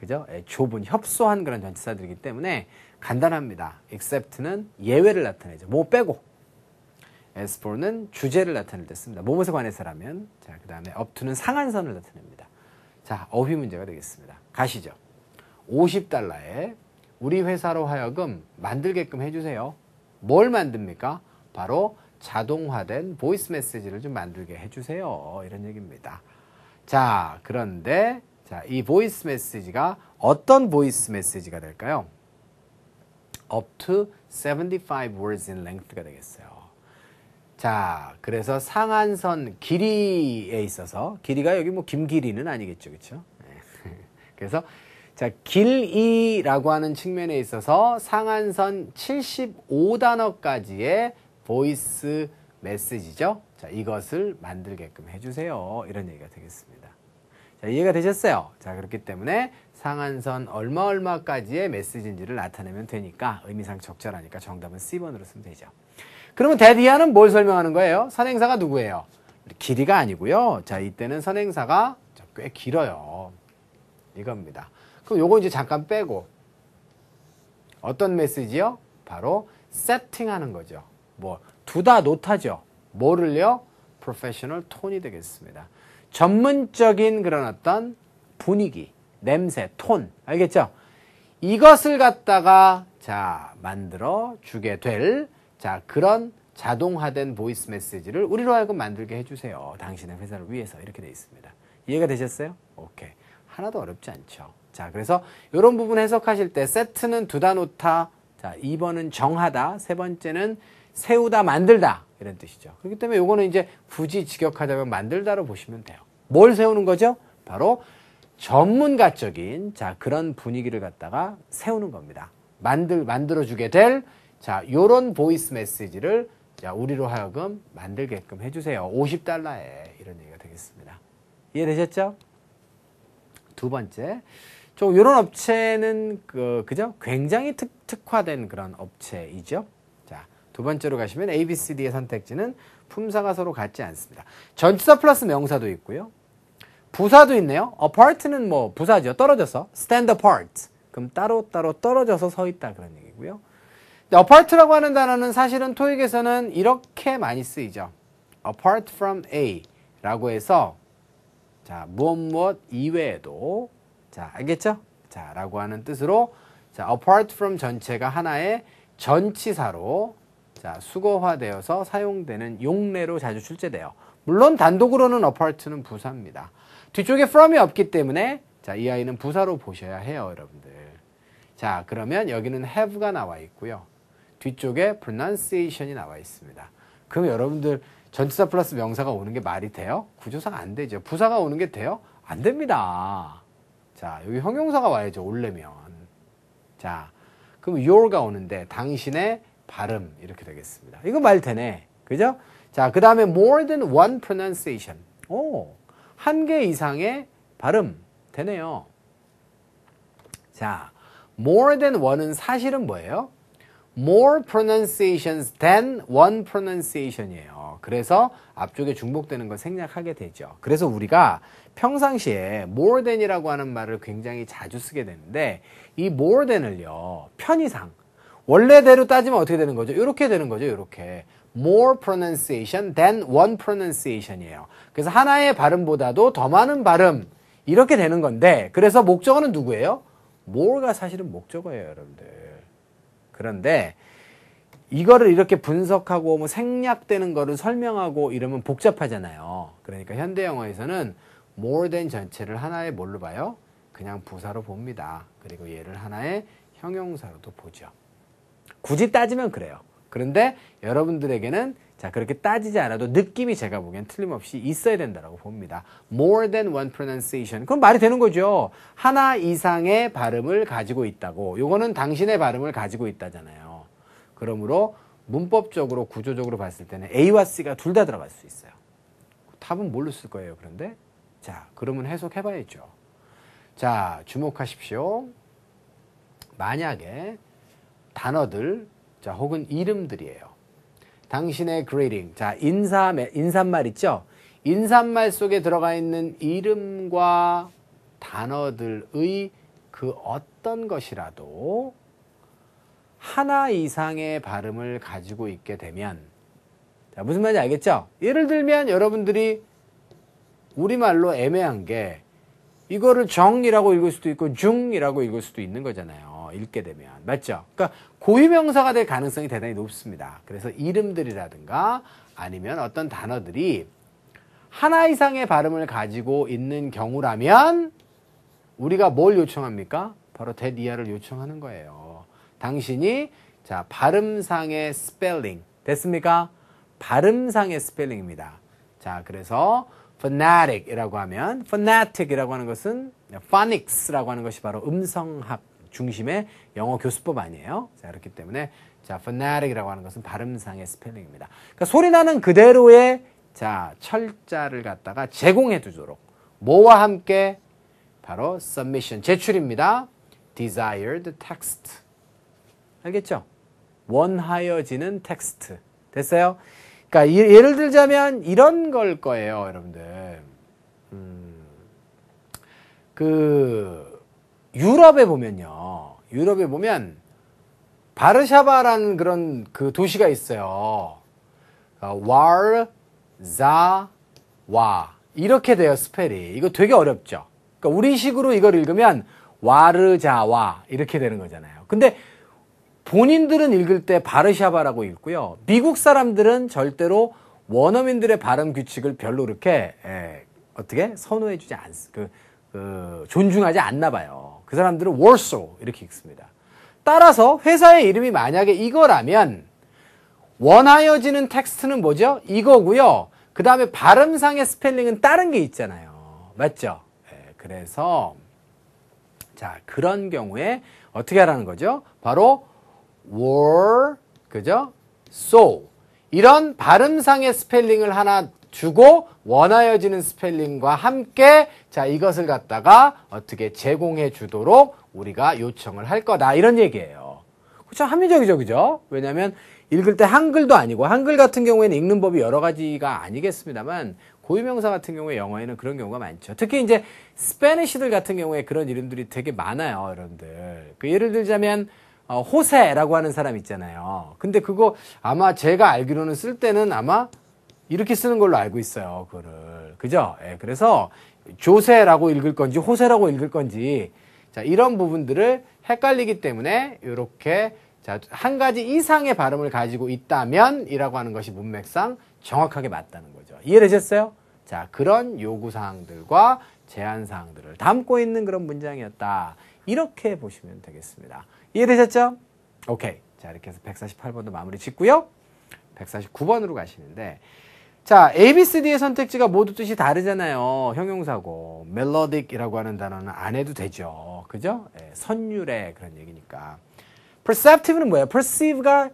그죠? 예, 좁은 협소한 그런 전치사들이기 때문에 간단합니다. except는 예외를 나타내죠. 뭐 빼고. as for는 주제를 나타낼 때 씁니다. 모모에 관해서라면. 자, 그 다음에 up to는 상한선을 나타냅니다. 자, 어휘 문제가 되겠습니다. 가시죠. 50달러에 우리 회사로 하여금 만들게끔 해주세요. 뭘 만듭니까? 바로 자동화된 보이스 메시지를 좀 만들게 해주세요. 이런 얘기입니다. 자, 그런데 자, 이 보이스 메시지가 어떤 보이스 메시지가 될까요? up to 75 words in length가 되겠어요. 자, 그래서 상한선 길이에 있어서 길이가 여기 뭐 김길이는 아니겠죠, 그렇죠? 그래서 자, 길이라고 하는 측면에 있어서 상한선 75단어까지의 보이스 메시지죠. 자, 이것을 만들게끔 해주세요. 이런 얘기가 되겠습니다. 자, 이해가 되셨어요? 자, 그렇기 때문에 상한선 얼마 얼마까지의 메시지인지를 나타내면 되니까 의미상 적절하니까 정답은 C번으로 쓰면 되죠. 그러면 대디아는 뭘 설명하는 거예요? 선행사가 누구예요? 길이가 아니고요. 자, 이때는 선행사가 꽤 길어요. 이겁니다. 그럼 요거 이제 잠깐 빼고 어떤 메시지요? 바로 세팅하는 거죠. 뭐, 두다 노타죠. 뭐를요? 프로페셔널 톤이 되겠습니다. 전문적인 그런 어떤 분위기, 냄새, 톤, 알겠죠? 이것을 갖다가 자 만들어 주게 될 자 그런 자동화된 보이스 메시지를 우리로 하여금 만들게 해주세요. 당신의 회사를 위해서 이렇게 돼 있습니다. 이해가 되셨어요? 오케이 하나도 어렵지 않죠. 자 그래서 이런 부분 해석하실 때 세트는 두다 놓다, 자 2번은 정하다, 세 번째는 세우다 만들다 이런 뜻이죠. 그렇기 때문에 이거는 이제 굳이 직역하자면 만들다로 보시면 돼요. 뭘 세우는 거죠? 바로 전문가적인 자 그런 분위기를 갖다가 세우는 겁니다. 만들 만들어 주게 될자 요런 보이스 메시지를 자 우리로 하여금 만들게끔 해 주세요. 50달러에 이런 얘기가 되겠습니다. 이해되셨죠? 두 번째. 좀 요런 업체는 그 그죠? 굉장히 특, 특화된 그런 업체이죠. 두 번째로 가시면 A, B, C, D의 선택지는 품사가 서로 같지 않습니다. 전치사 플러스 명사도 있고요. 부사도 있네요. apart는 뭐 부사죠. 떨어져서. stand apart. 그럼 따로따로 따로 떨어져서 서 있다 그런 얘기고요. apart라고 하는 단어는 사실은 토익에서는 이렇게 많이 쓰이죠. apart from A 라고 해서 자, 무엇 무엇 이외에도 자, 알겠죠? 자, 라고 하는 뜻으로 자, apart from 전체가 하나의 전치사로 자, 수거화되어서 사용되는 용례로 자주 출제돼요. 물론 단독으로는 apart는 부사입니다. 뒤쪽에 from이 없기 때문에 자, 이 아이는 부사로 보셔야 해요, 여러분들. 자, 그러면 여기는 have가 나와 있고요. 뒤쪽에 pronunciation이 나와 있습니다. 그럼 여러분들 전치사 플러스 명사가 오는 게 말이 돼요? 구조상 안 되죠. 부사가 오는 게 돼요? 안 됩니다. 자, 여기 형용사가 와야죠. 올려면. 자, 그럼 your가 오는데 당신의 발음 이렇게 되겠습니다. 이거 말 되네. 그죠? 자, 그 다음에 more than one pronunciation. 오, 한 개 이상의 발음 되네요. 자, more than one은 사실은 뭐예요? more pronunciations than one pronunciation이에요. 그래서 앞쪽에 중복되는 걸 생략하게 되죠. 그래서 우리가 평상시에 more than이라고 하는 말을 굉장히 자주 쓰게 되는데 이 more than을요 편의상 원래대로 따지면 어떻게 되는 거죠? 이렇게 되는 거죠. 이렇게. more pronunciation than one pronunciation이에요. 그래서 하나의 발음보다도 더 많은 발음 이렇게 되는 건데 그래서 목적어는 누구예요? more가 사실은 목적어예요, 여러분들. 그런데 이거를 이렇게 분석하고 뭐 생략되는 거를 설명하고 이러면 복잡하잖아요. 그러니까 현대 영어에서는 more than 전체를 하나의 뭘로 봐요? 그냥 부사로 봅니다. 그리고 얘를 하나의 형용사로도 보죠. 굳이 따지면 그래요. 그런데 여러분들에게는 자, 그렇게 따지지 않아도 느낌이 제가 보기엔 틀림없이 있어야 된다라고 봅니다. More than one pronunciation. 그럼 말이 되는 거죠. 하나 이상의 발음을 가지고 있다고. 요거는 당신의 발음을 가지고 있다잖아요. 그러므로 문법적으로 구조적으로 봤을 때는 A와 C가 둘 다 들어갈 수 있어요. 답은 뭘로 쓸 거예요, 그런데? 자, 그러면 해석해 봐야죠. 자, 주목하십시오. 만약에 단어들 자 혹은 이름들이에요. 당신의 greeting 자 인사 인사말 있죠? 인사말 속에 들어가 있는 이름과 단어들의 그 어떤 것이라도 하나 이상의 발음을 가지고 있게 되면 자, 무슨 말인지 알겠죠? 예를 들면 여러분들이 우리말로 애매한 게 이거를 정이라고 읽을 수도 있고 중이라고 읽을 수도 있는 거잖아요. 읽게 되면 맞죠? 그러니까 고유명사가 될 가능성이 대단히 높습니다. 그래서 이름들이라든가 아니면 어떤 단어들이 하나 이상의 발음을 가지고 있는 경우라면 우리가 뭘 요청합니까? 바로 대리아를 요청하는 거예요. 당신이 자 발음상의 스펠링 됐습니까? 발음상의 스펠링입니다. 자 그래서 phonetic이라고 하면 phonetic이라고 하는 것은 phonics라고 하는 것이 바로 음성학 중심의 영어 교수법 아니에요. 자, 그렇기 때문에 자, fanatic이라고 하는 것은 발음상의 스펠링입니다. 그러니까 소리 나는 그대로의 자, 철자를 갖다가 제공해 두도록 뭐와 함께 바로 submission 제출입니다. desired text. 알겠죠? 원하여지는 텍스트. 됐어요? 그러니까 예를 들자면 이런 걸 거예요, 여러분들. 음. 그 유럽에 보면요. 유럽에 보면 바르샤바라는 그런 그 도시가 있어요. 와르자와 어, 이렇게 돼요 스펠이. 이거 되게 어렵죠. 그러니까 우리식으로 이걸 읽으면 와르자와 이렇게 되는 거잖아요. 근데 본인들은 읽을 때 바르샤바라고 읽고요. 미국 사람들은 절대로 원어민들의 발음 규칙을 별로 이렇게 에, 예, 어떻게 선호해주지 않, 그, 그 존중하지 않나 봐요. 그 사람들은 월소 이렇게 읽습니다. 따라서 회사의 이름이 만약에 이거라면 원하여지는 텍스트는 뭐죠? 이거고요. 그 다음에 발음상의 스펠링은 다른 게 있잖아요. 맞죠? 네, 그래서 자 그런 경우에 어떻게 하라는 거죠? 바로 war 그죠? so 이런 발음상의 스펠링을 하나 주고 원하여지는 스펠링과 함께 자 이것을 갖다가 어떻게 제공해 주도록 우리가 요청을 할 거다 이런 얘기예요. 그렇죠? 합리적이죠, 그죠? 왜냐하면 읽을 때 한글도 아니고 한글 같은 경우에는 읽는 법이 여러 가지가 아니겠습니다만 고유명사 같은 경우에 영어에는 그런 경우가 많죠. 특히 이제 스페니시들 같은 경우에 그런 이름들이 되게 많아요, 여러분들. 그 예를 들자면 어, 호세라고 하는 사람 있잖아요. 근데 그거 아마 제가 알기로는 쓸 때는 아마 이렇게 쓰는 걸로 알고 있어요. 그거를. 그죠? 예, 그래서 조세라고 읽을 건지 호세라고 읽을 건지 자, 이런 부분들을 헷갈리기 때문에 이렇게 자, 한 가지 이상의 발음을 가지고 있다면 이라고 하는 것이 문맥상 정확하게 맞다는 거죠. 이해되셨어요? 자, 그런 요구사항들과 제한사항들을 담고 있는 그런 문장이었다. 이렇게 보시면 되겠습니다. 이해되셨죠? 오케이. 자, 이렇게 해서 148번도 마무리 짓고요. 149번으로 가시는데 자, ABCD의 선택지가 모두 뜻이 다르잖아요. 형용사고. melodic이라고 하는 단어는 안 해도 되죠. 그죠? 예, 선율의 그런 얘기니까. perceptive는 뭐예요? perceive가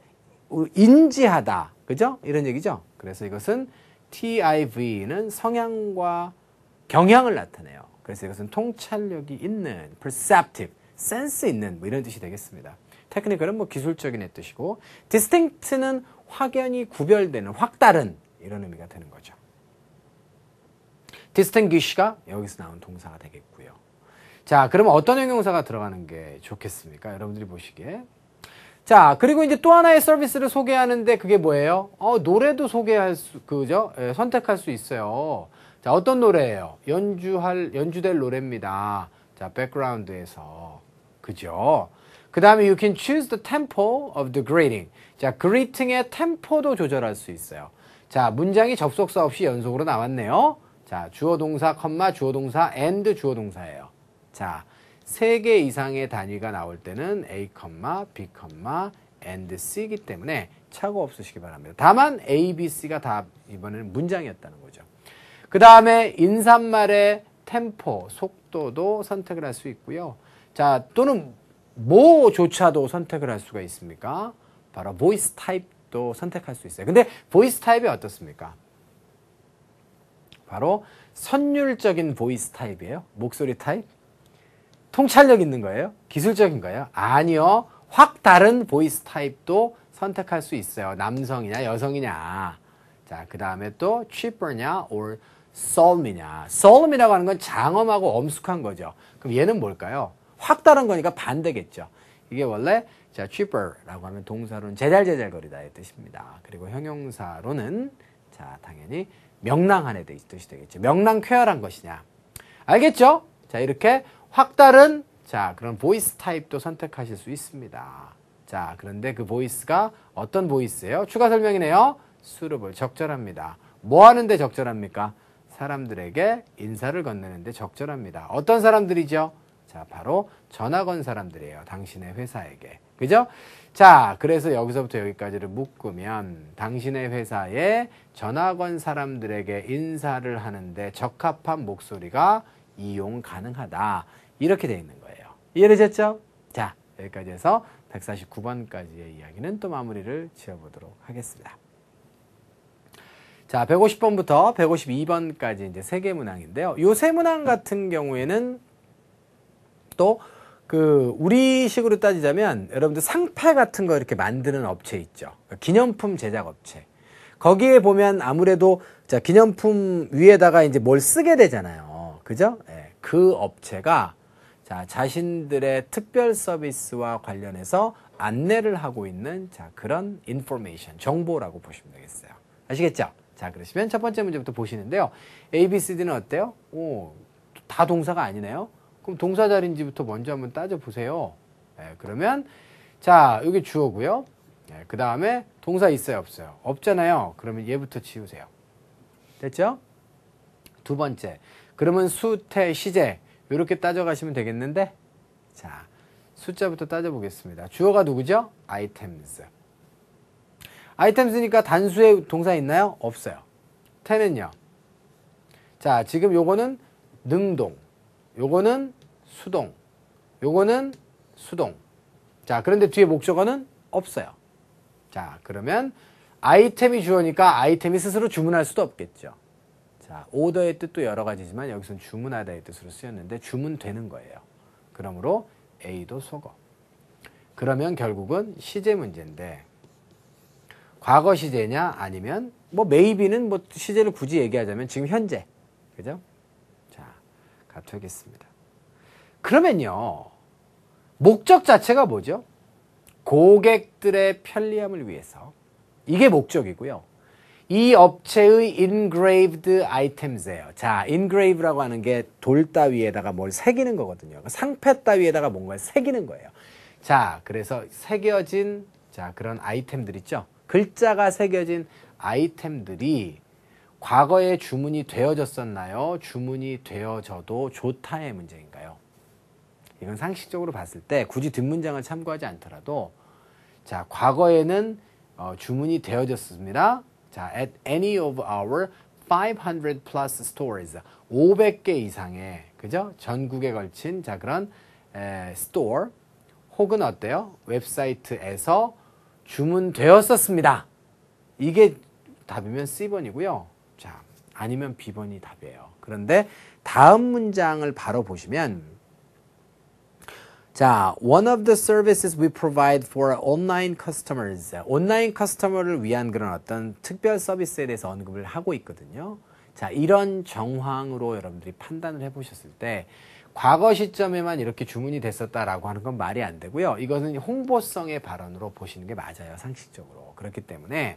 인지하다. 그죠? 이런 얘기죠. 그래서 이것은 TIV는 성향과 경향을 나타내요. 그래서 이것은 통찰력이 있는 perceptive, 센스 있는 뭐 이런 뜻이 되겠습니다. 테크니컬은 뭐 기술적인 뜻이고 d i s t i n c t 는 확연히 구별되는, 확 다른 이런 의미가 되는 거죠. distinguish가 여기서 나온 동사가 되겠고요. 자, 그럼 어떤 형용사가 들어가는 게 좋겠습니까? 여러분들이 보시기에. 자, 그리고 이제 또 하나의 서비스를 소개하는데 그게 뭐예요? 어, 노래도 소개할 수, 그죠? 예, 선택할 수 있어요. 자, 어떤 노래예요? 연주할, 연주될 노래입니다. 자, 백그라운드에서. 그죠? 그 다음에 you can choose the tempo of the greeting. 자, greeting의 템포도 조절할 수 있어요. 자, 문장이 접속사 없이 연속으로 나왔네요. 자, 주어 동사, 컴마, 주어 동사, and 주어 동사예요. 자, 세 개 이상의 단위가 나올 때는 A, B, and C이기 때문에 착오 없으시기 바랍니다. 다만 A, B, C가 다 이번에는 문장이었다는 거죠. 그 다음에 인사말의 템포, 속도도 선택을 할 수 있고요. 자, 또는 뭐조차도 선택을 할 수가 있습니까? 바로 voice type 방 선택할 수 있어요. 근데 보이스 타입이 어떻습니까? 바로 선율적인 보이스 타입이에요. 목소리 타입. 통찰력 있는 거예요? 기술적인 거예요? 아니요. 확 다른 보이스 타입도 선택할 수 있어요. 남성이냐 여성이냐. 자, 그 다음에 또 cheaper냐 or solem이냐. solem이라고 하는 건 장엄하고 엄숙한 거죠. 그럼 얘는 뭘까요? 확 다른 거니까 반대겠죠. 이게 원래 자, cheaper라고 하면 동사로는 제잘제잘거리다의 뜻입니다. 그리고 형용사로는 자, 당연히 명랑한에 대한 뜻이 되겠죠. 명랑쾌활한 것이냐. 알겠죠? 자, 이렇게 확다른 자, 그런 보이스 타입도 선택하실 수 있습니다. 자, 그런데 그 보이스가 어떤 보이스예요? 추가 설명이네요. 수르볼 적절합니다. 뭐 하는데 적절합니까? 사람들에게 인사를 건네는데 적절합니다. 어떤 사람들이죠? 자, 바로 전화 건 사람들이에요. 당신의 회사에게. 그죠? 자, 그래서 여기서부터 여기까지를 묶으면 당신의 회사에 전학 원 사람들에게 인사를 하는데 적합한 목소리가 이용 가능하다. 이렇게 돼 있는 거예요. 이해되셨죠? 자, 여기까지 해서 149번까지의 이야기는 또 마무리를 지어보도록 하겠습니다. 자, 150번부터 152번까지 이제 세 개 문항인데요. 요 세 문항 같은 경우에는 또그 우리식으로 따지자면 여러분들 상패 같은 거 이렇게 만드는 업체 있죠. 기념품 제작 업체. 거기에 보면 아무래도 자 기념품 위에다가 이제 뭘 쓰게 되잖아요. 그죠? 네. 그 업체가 자 자신들의 특별 서비스와 관련해서 안내를 하고 있는 자 그런 인포메이션 정보라고 보시면 되겠어요. 아시겠죠? 자 그러시면 첫 번째 문제부터 보시는데요. A, B, C, D는 어때요? 오, 다 동사가 아니네요. 그럼 동사 자리인지부터 먼저 한번 따져보세요. 네, 그러면 자 여기 주어고요. 네, 예, 그 다음에 동사 있어요 없어요? 없잖아요. 그러면 얘부터 지우세요. 됐죠? 두 번째 그러면 수태 시제 이렇게 따져가시면 되겠는데 자 숫자부터 따져보겠습니다. 주어가 누구죠? items. 아이템스니까 단수의 동사 있나요? 없어요. 태는요. 자, 지금 요거는 능동. 요거는 수동. 요거는 수동. 자, 그런데 뒤에 목적어는 없어요. 자, 그러면 아이템이 주어니까 아이템이 스스로 주문할 수도 없겠죠. 자, 오더의 뜻도 여러 가지지만 여기서는 주문하다의 뜻으로 쓰였는데 주문되는 거예요. 그러므로 A도 속어. 그러면 결국은 시제 문제인데 과거 시제냐 아니면 뭐 메이비는 뭐 시제를 굳이 얘기하자면 지금 현재. 그죠? 자, 갖추겠습니다. 그러면요. 목적 자체가 뭐죠? 고객들의 편리함을 위해서. 이게 목적이고요. 이 업체의 engraved items예요. 자, engrave라고 하는 게 돌 따위에다가 뭘 새기는 거거든요. 그러니까 상패 따위에다가 뭔가를 새기는 거예요. 자, 그래서 새겨진 자, 그런 아이템들 있죠. 글자가 새겨진 아이템들이 과거에 주문이 되어졌었나요? 주문이 되어져도 좋다의 문제인가요? 이건 상식적으로 봤을 때 굳이 뒷문장을 참고하지 않더라도 자 과거에는 어, 주문이 되어졌습니다. 자 at any of our 500 plus stores 500개 이상의 그죠 전국에 걸친 자 그런 에, store 혹은 어때요 웹사이트에서 주문되었었습니다. 이게 답이면 C번이고요. 자 아니면 B번이 답이에요. 그런데 다음 문장을 바로 보시면 자, one of the services we provide for online customers. 온라인 커스터머를 위한 그런 어떤 특별 서비스에 대해서 언급을 하고 있거든요. 자, 이런 정황으로 여러분들이 판단을 해보셨을 때 과거 시점에만 이렇게 주문이 됐었다라고 하는 건 말이 안 되고요. 이것은 홍보성의 발언으로 보시는 게 맞아요. 상식적으로. 그렇기 때문에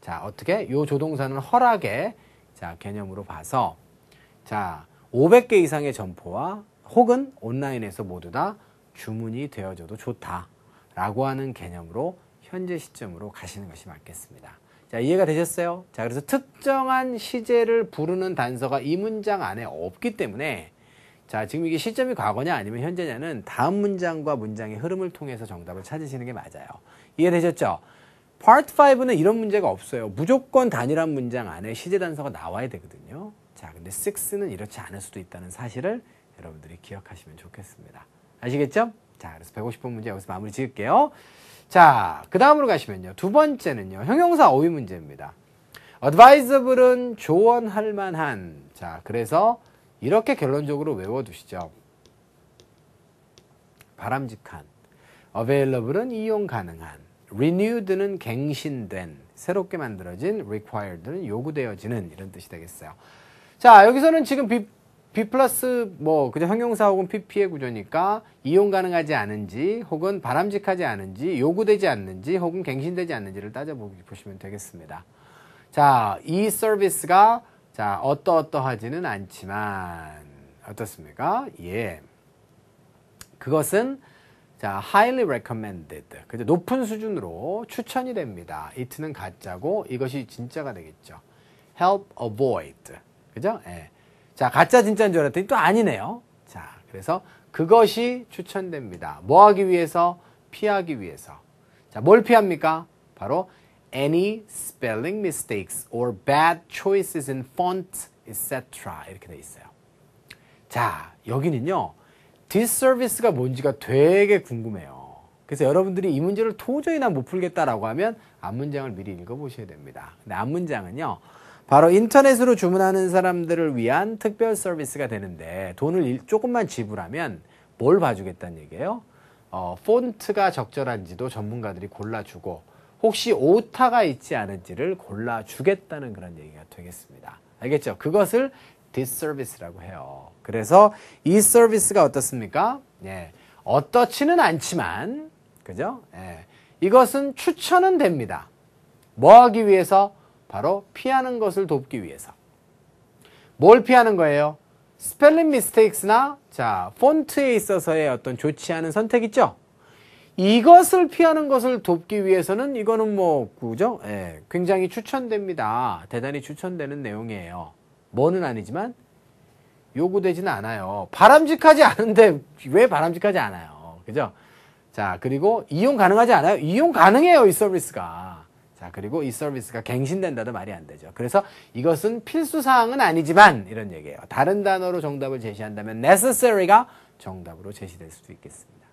자, 어떻게 요 조동사는 허락의 자, 개념으로 봐서 자, 500개 이상의 점포와 혹은 온라인에서 모두 다 주문이 되어줘도 좋다라고 하는 개념으로 현재 시점으로 가시는 것이 맞겠습니다. 자, 이해가 되셨어요? 자, 그래서 특정한 시제를 부르는 단서가 이 문장 안에 없기 때문에 자, 지금 이게 시점이 과거냐 아니면 현재냐는 다음 문장과 문장의 흐름을 통해서 정답을 찾으시는 게 맞아요. 이해되셨죠? Part 5는 이런 문제가 없어요. 무조건 단일한 문장 안에 시제 단서가 나와야 되거든요. 자, 근데 6는 이렇지 않을 수도 있다는 사실을 여러분들이 기억하시면 좋겠습니다. 아시겠죠? 자, 그래서 150번 문제 여기서 마무리 지을게요. 자, 그 다음으로 가시면요. 두 번째는요. 형용사 어휘 문제입니다. advisable은 조언할 만한. 자, 그래서 이렇게 결론적으로 외워두시죠. 바람직한. available은 이용 가능한. renewed는 갱신된. 새롭게 만들어진 required는 요구되어지는 이런 뜻이 되겠어요. 자, 여기서는 지금 B 플러스 뭐 그냥 형용사 혹은 PP의 구조니까 이용 가능하지 않은지 혹은 바람직하지 않은지 요구되지 않는지 혹은 갱신되지 않는지를 따져보시면 되겠습니다. 자, 이 서비스가 자, 어떠어떠하지는 않지만 어떻습니까? 예. 그것은 자, highly recommended. 그죠? 높은 수준으로 추천이 됩니다. it는 가짜고 이것이 진짜가 되겠죠. help avoid. 그죠? 예. 자, 가짜 진짜인 줄 알았더니 또 아니네요. 자, 그래서 그것이 추천됩니다. 뭐 하기 위해서? 피하기 위해서. 자, 뭘 피합니까? 바로 any spelling mistakes or bad choices in font, etc. 이렇게 돼 있어요. 자, 여기는요. 디서비스가 뭔지가 되게 궁금해요. 그래서 여러분들이 이 문제를 도저히 난못 풀겠다라고 하면 앞문장을 미리 읽어보셔야 됩니다. 근데 앞문장은요. 바로 인터넷으로 주문하는 사람들을 위한 특별 서비스가 되는데 돈을 조금만 지불하면 뭘 봐주겠다는 얘기예요? 어, 폰트가 적절한지도 전문가들이 골라주고 혹시 오타가 있지 않은지를 골라주겠다는 그런 얘기가 되겠습니다. 알겠죠? 그것을 디서비스라고 해요. 그래서 이 서비스가 어떻습니까? 예, 어떻지는 않지만, 그죠? 예, 이것은 추천은 됩니다. 뭐 하기 위해서? 바로 피하는 것을 돕기 위해서. 뭘 피하는 거예요? 스펠링 미스테이크스나 자, 폰트에 있어서의 어떤 좋지 않은 선택 있죠? 이것을 피하는 것을 돕기 위해서는 이거는 뭐 그죠? 예, 굉장히 추천됩니다. 대단히 추천되는 내용이에요. 뭐는 아니지만 요구되지는 않아요. 바람직하지 않은데 왜 바람직하지 않아요? 그죠? 자, 그리고 이용 가능하지 않아요? 이용 가능해요, 이 서비스가. 자, 그리고 이 서비스가 갱신된다도 말이 안 되죠. 그래서 이것은 필수사항은 아니지만 이런 얘기예요. 다른 단어로 정답을 제시한다면 necessary가 정답으로 제시될 수도 있겠습니다.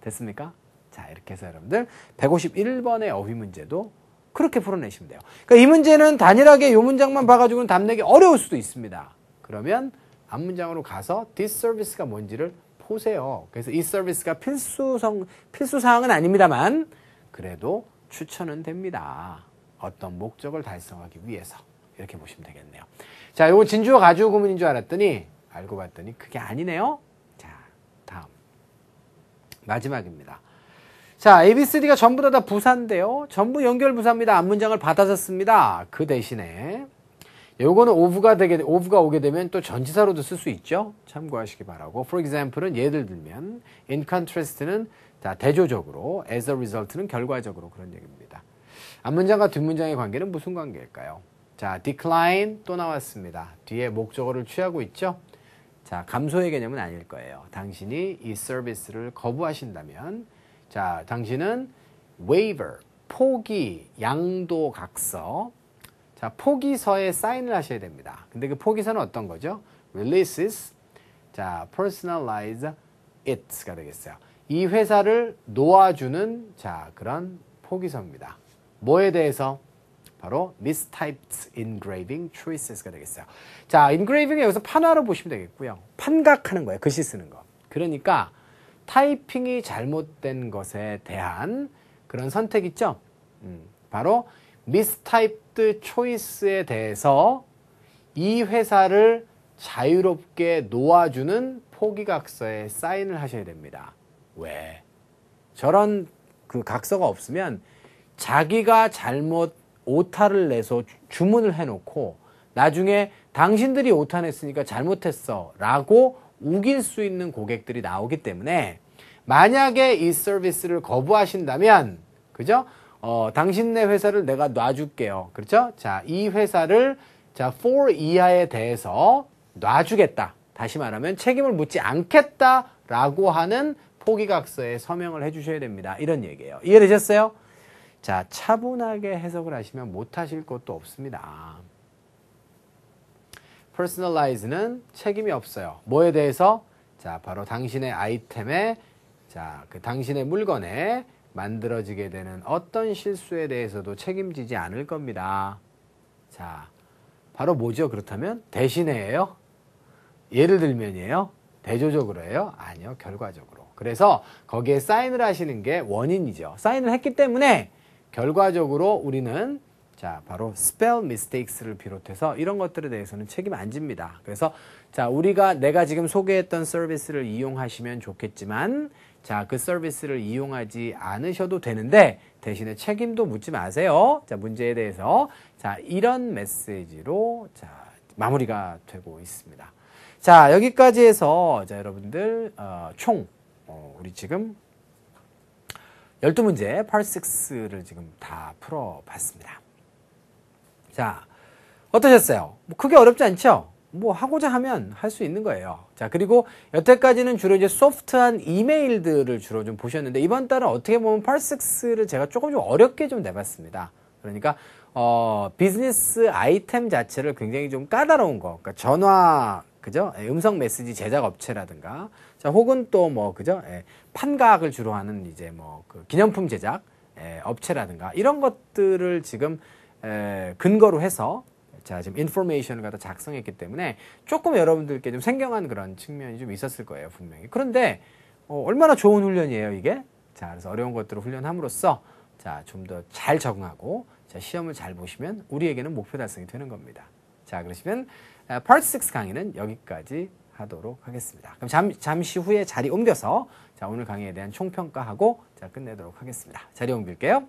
됐습니까? 자, 이렇게 해서 여러분들 151번의 어휘 문제도 그렇게 풀어내시면 돼요. 그러니까 이 문제는 단일하게 이 문장만 봐가지고는 답내기 어려울 수도 있습니다. 그러면 앞 문장으로 가서 this service가 뭔지를 보세요. 그래서 이 서비스가 필수성 필수 사항은 아닙니다만 그래도 추천은 됩니다. 어떤 목적을 달성하기 위해서 이렇게 보시면 되겠네요. 자, 요거 진주어 가지고 구문인 줄 알았더니 알고 봤더니 그게 아니네요. 자, 다음 마지막입니다. 자, ABCD가 전부 다, 다 부사인데요. 전부 연결 부사입니다. 앞문장을 받아서 씁니다. 그 대신에 요거는 오브가 되게 오브가 오게 되면 또전지사로도쓸 수 있죠. 참고하시기 바라고. For example은 예를 들면 in contrast는 자, 대조적으로 as a result는 결과적으로 그런 얘기입니다. 앞문장과 뒷문장의 관계는 무슨 관계일까요? 자, decline 또 나왔습니다. 뒤에 목적어를 취하고 있죠? 자, 감소의 개념은 아닐 거예요. 당신이 이 서비스를 거부하신다면 자, 당신은 waiver, 포기, 양도 각서 자, 포기서에 사인을 하셔야 됩니다. 근데 그 포기서는 어떤 거죠? releases 자, personalize it가 되겠어요. 이 회사를 놓아주는 자 그런 포기서입니다. 뭐에 대해서? 바로 mistyped engraving choices가 되겠어요. 자, e n g r a v i n g 에 여기서 판화로 보시면 되겠고요. 판각하는 거예요. 글씨 쓰는 거. 그러니까 타이핑이 잘못된 것에 대한 그런 선택 있죠? 음, 바로 mistyped choice에 대해서 이 회사를 자유롭게 놓아주는 포기각서에 사인을 하셔야 됩니다. 왜? 저런 그 각서가 없으면 자기가 잘못 오타를 내서 주문을 해놓고 나중에 당신들이 오타 냈으니까 잘못했어 라고 우길 수 있는 고객들이 나오기 때문에 만약에 이 서비스를 거부하신다면 그죠? 어, 당신네 회사를 내가 놔줄게요. 그렇죠? 자, 이 회사를 자, 4 이하에 대해서 놔주겠다. 다시 말하면 책임을 묻지 않겠다라고 하는 포기각서에 서명을 해주셔야 됩니다. 이런 얘기예요. 이해되셨어요? 자, 차분하게 해석을 하시면 못하실 것도 없습니다. personalize는 책임이 없어요. 뭐에 대해서? 자, 바로 당신의 아이템에, 자, 그 당신의 물건에 만들어지게 되는 어떤 실수에 대해서도 책임지지 않을 겁니다. 자, 바로 뭐죠? 그렇다면 대신에예요? 예를 들면이에요? 대조적으로예요? 아니요, 결과적으로. 그래서 거기에 사인을 하시는 게 원인이죠. 사인을 했기 때문에 결과적으로 우리는 자, 바로 spell mistakes를 비롯해서 이런 것들에 대해서는 책임 안 집니다. 그래서 자, 우리가 내가 지금 소개했던 서비스를 이용하시면 좋겠지만 자, 그 서비스를 이용하지 않으셔도 되는데 대신에 책임도 묻지 마세요. 자, 문제에 대해서 자, 이런 메시지로 자, 마무리가 되고 있습니다. 자, 여기까지 해서 자, 여러분들 어, 총 어, 우리 지금 12문제 펄6를 지금 다 풀어봤습니다. 자, 어떠셨어요? 뭐 크게 어렵지 않죠? 뭐 하고자 하면 할 수 있는 거예요. 자, 그리고 여태까지는 주로 이제 소프트한 이메일들을 주로 좀 보셨는데 이번 달은 어떻게 보면 펄6를 제가 조금 좀 어렵게 좀 내봤습니다. 그러니까 어, 비즈니스 아이템 자체를 굉장히 좀 까다로운 거. 그러니까 전화 그죠? 예, 음성 메시지 제작 업체라든가 자, 혹은 또 뭐 그죠? 예, 판각을 주로 하는 이제 뭐그 기념품 제작 예, 업체라든가 이런 것들을 지금 에, 예, 근거로 해서 자 지금 인포메이션을 갖다 작성했기 때문에 조금 여러분들께 좀 생경한 그런 측면이 좀 있었을 거예요 분명히 그런데 어, 얼마나 좋은 훈련이에요 이게 자 그래서 어려운 것들을 훈련함으로써 자좀 더 잘 적응하고 자 시험을 잘 보시면 우리에게는 목표 달성이 되는 겁니다 자 그러시면 파트 아, 6 강의는 여기까지 하도록 하겠습니다. 그럼 잠, 잠시 후에 자리 옮겨서 자, 오늘 강의에 대한 총평가하고 자, 끝내도록 하겠습니다. 자리 옮길게요.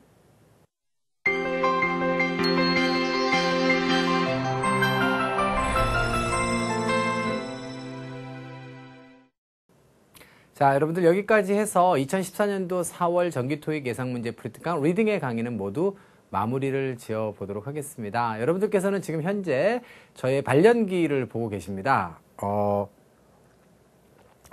자, 여러분들 여기까지 해서 2014년도 4월 정기토익 예상문제 프리트강 리딩의 강의는 모두 마무리를 지어 보도록 하겠습니다. 여러분들께서는 지금 현재 저의 발연기를 보고 계십니다. 어,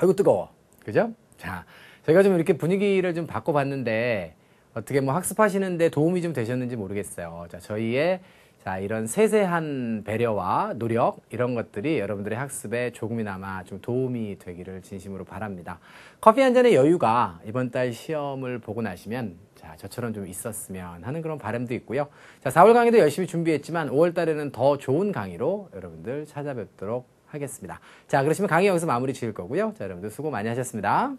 아이고 뜨거워. 그죠? 자, 저희가 좀 이렇게 분위기를 좀 바꿔봤는데 어떻게 뭐 학습하시는데 도움이 좀 되셨는지 모르겠어요. 자, 저희의 자, 이런 세세한 배려와 노력 이런 것들이 여러분들의 학습에 조금이나마 좀 도움이 되기를 진심으로 바랍니다. 커피 한 잔의 여유가 이번 달 시험을 보고 나시면 자, 저처럼 좀 있었으면 하는 그런 바람도 있고요. 자, 4월 강의도 열심히 준비했지만 5월 달에는 더 좋은 강의로 여러분들 찾아뵙도록 하겠습니다. 자, 그러시면 강의 여기서 마무리 지을 거고요. 자, 여러분들 수고 많이 하셨습니다.